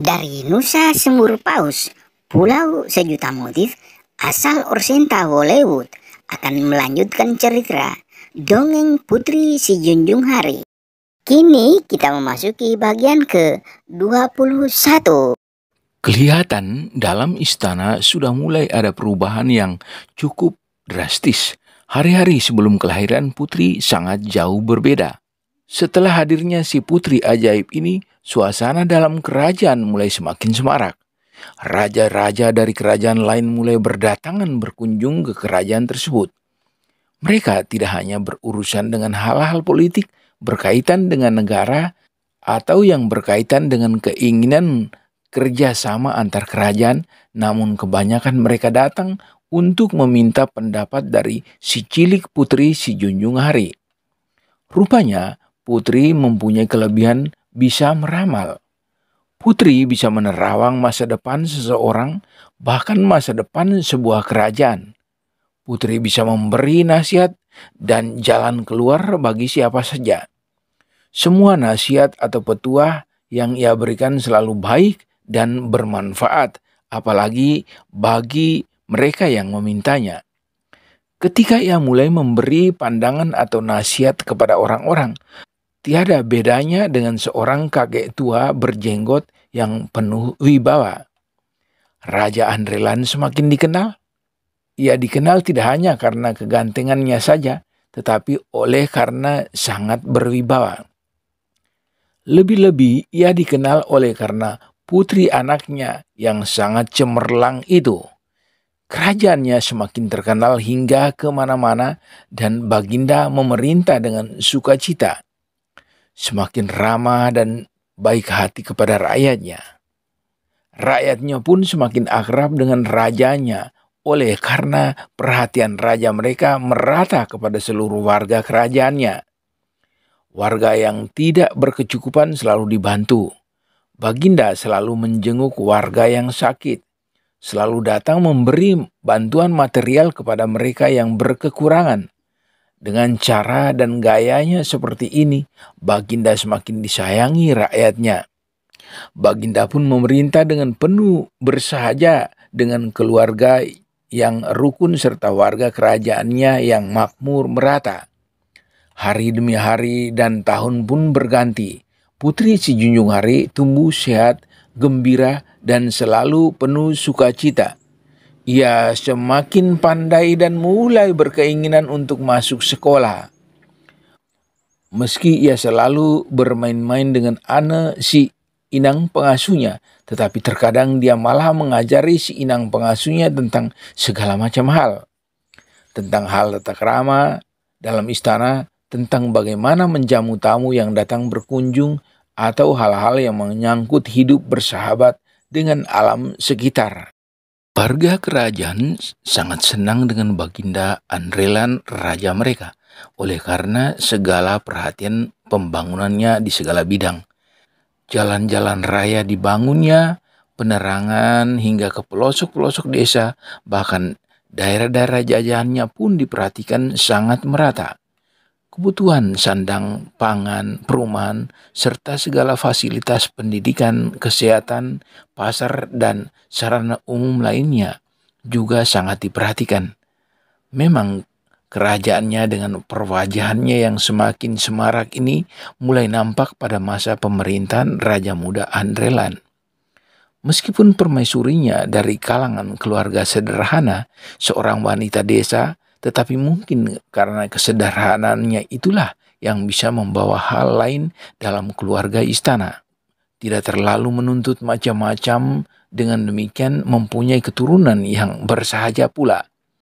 Dari Nusa Semur Paus, Pulau Sejuta Motif, asal Orsenta Hollywood akan melanjutkan cerita Dongeng Putri Si Junjung Hari. Kini kita memasuki bagian ke-21. Kelihatan dalam istana sudah mulai ada perubahan yang cukup drastis. Hari-hari sebelum kelahiran putri sangat jauh berbeda. Setelah hadirnya si putri ajaib ini, suasana dalam kerajaan mulai semakin semarak. Raja-raja dari kerajaan lain mulai berdatangan berkunjung ke kerajaan tersebut. Mereka tidak hanya berurusan dengan hal-hal politik berkaitan dengan negara atau yang berkaitan dengan keinginan kerjasama antar kerajaan, namun kebanyakan mereka datang untuk meminta pendapat dari si cilik putri si junjung hari. Rupanya Putri mempunyai kelebihan bisa meramal. Putri bisa menerawang masa depan seseorang, bahkan masa depan sebuah kerajaan. Putri bisa memberi nasihat dan jalan keluar bagi siapa saja. Semua nasihat atau petua yang ia berikan selalu baik dan bermanfaat, apalagi bagi mereka yang memintanya. Ketika ia mulai memberi pandangan atau nasihat kepada orang-orang, Tiada bedanya dengan seorang kakek tua berjenggot yang penuh wibawa. Raja Andrelan semakin dikenal. Ia dikenal tidak hanya karena kegantengannya saja, tetapi oleh karena sangat berwibawa. Lebih-lebih ia dikenal oleh karena putri anaknya yang sangat cemerlang itu. Kerajaannya semakin terkenal hingga kemana-mana dan Baginda memerintah dengan sukacita semakin ramah dan baik hati kepada rakyatnya. Rakyatnya pun semakin akrab dengan rajanya, oleh karena perhatian raja mereka merata kepada seluruh warga kerajaannya. Warga yang tidak berkecukupan selalu dibantu. Baginda selalu menjenguk warga yang sakit, selalu datang memberi bantuan material kepada mereka yang berkekurangan dengan cara dan gayanya seperti ini, Baginda semakin disayangi rakyatnya. Baginda pun memerintah dengan penuh bersahaja dengan keluarga yang rukun serta warga kerajaannya yang makmur merata. Hari demi hari dan tahun pun berganti. Putri si Junjung Hari tumbuh sehat, gembira, dan selalu penuh sukacita. Ia semakin pandai dan mulai berkeinginan untuk masuk sekolah. Meski ia selalu bermain-main dengan Ana si inang pengasuhnya, tetapi terkadang dia malah mengajari si inang pengasuhnya tentang segala macam hal. Tentang hal tata krama dalam istana, tentang bagaimana menjamu tamu yang datang berkunjung, atau hal-hal yang menyangkut hidup bersahabat dengan alam sekitar. Warga kerajaan sangat senang dengan Baginda Andrelan raja mereka oleh karena segala perhatian pembangunannya di segala bidang. Jalan-jalan raya dibangunnya, penerangan hingga ke pelosok-pelosok desa, bahkan daerah-daerah jajahannya pun diperhatikan sangat merata kebutuhan sandang, pangan, perumahan, serta segala fasilitas pendidikan, kesehatan, pasar, dan sarana umum lainnya juga sangat diperhatikan. Memang kerajaannya dengan perwajahannya yang semakin semarak ini mulai nampak pada masa pemerintahan Raja Muda Andrelan. Meskipun permaisurinya dari kalangan keluarga sederhana, seorang wanita desa tetapi mungkin karena kesederhanaannya itulah yang bisa membawa hal lain dalam keluarga istana. Tidak terlalu menuntut macam-macam, dengan demikian mempunyai keturunan yang bersahaja pula